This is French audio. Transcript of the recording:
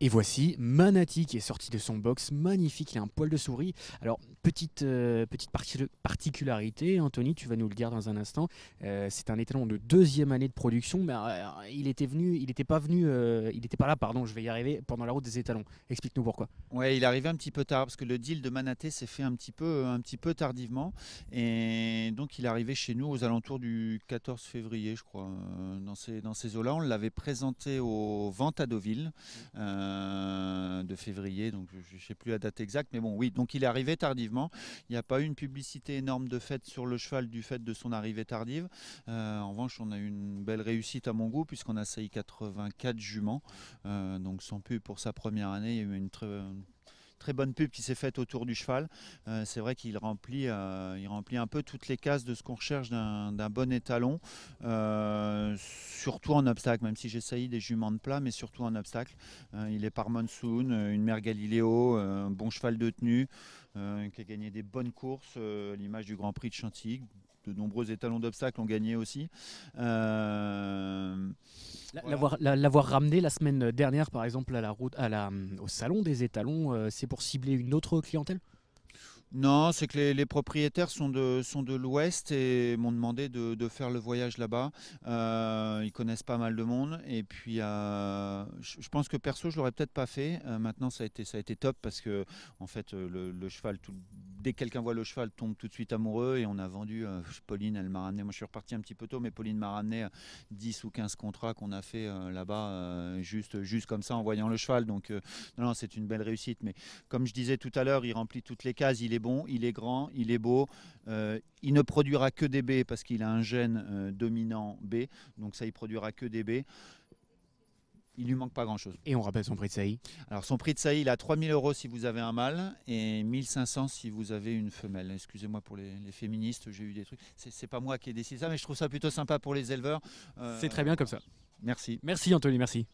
Et voici Manati qui est sorti de son box, magnifique, il a un poil de souris. Alors, petite, euh, particularité, Anthony, tu vas nous le dire dans un instant, euh, c'est un étalon de deuxième année de production, mais euh, il était venu, il n'était pas venu, il n'était pas là, pardon, je vais y arriver, pendant la route des étalons. Explique-nous pourquoi. Ouais, il est arrivé un petit peu tard, parce que le deal de Manaté s'est fait un petit, peu, un petit peu tardivement, et donc il est arrivé chez nous aux alentours du 14 février, je crois, dans ces, dans ces eaux-là. On l'avait présenté au ventes euh, de février, donc je ne sais plus la date exacte, mais bon, oui, donc il est arrivé tardivement. Il n'y a pas eu une publicité énorme de fête sur le cheval du fait de son arrivée tardive. Euh, en revanche, on a eu une belle réussite à mon goût, puisqu'on a saillé 84 juments, euh, donc sans pub pour sa première année, il y a une très très bonne pub qui s'est faite autour du cheval. Euh, c'est vrai qu'il remplit, euh, il remplit un peu toutes les cases de ce qu'on recherche d'un bon étalon, euh, surtout en obstacle, même si j'ai j'essaye des juments de plat, mais surtout en obstacle. il est par Monsoon, une mère Galiléo, un bon cheval de tenue, qui a gagné des bonnes courses, l'image du Grand Prix de Chantilly. De nombreux étalons d'obstacles ont gagné aussi. L'avoir ramené la semaine dernière, par exemple, à la route, à la, au salon des étalons, euh, c'est pour cibler une autre clientèle non, c'est que les, propriétaires sont de, sont de l'Ouest et m'ont demandé de, faire le voyage là-bas. Euh, ils connaissent pas mal de monde. Et puis, euh, je, pense que perso, je l'aurais peut-être pas fait. Euh, maintenant, ça a, été, ça a été top parce que, en fait, le, cheval, dès que quelqu'un voit le cheval, tombe tout de suite amoureux. Et on a vendu, Pauline, elle m'a ramené, moi je suis reparti un petit peu tôt, mais Pauline m'a ramené 10 ou 15 contrats qu'on a fait là-bas, juste, juste comme ça, en voyant le cheval. Donc, non, non c'est une belle réussite. Mais comme je disais tout à l'heure, il remplit toutes les cases. Il il est grand, il est beau. Euh, il ne produira que des baies parce qu'il a un gène euh, dominant B. Donc ça, il produira que des baies, Il lui manque pas grand-chose. Et on rappelle son prix de saillie Alors son prix de saillie, il a 3000 euros si vous avez un mâle et 1500 si vous avez une femelle. Excusez-moi pour les, féministes, j'ai eu des trucs. C'est pas moi qui ai décidé ça, mais je trouve ça plutôt sympa pour les éleveurs. Euh, c'est très bien comme ça. Merci. Merci Anthony, merci.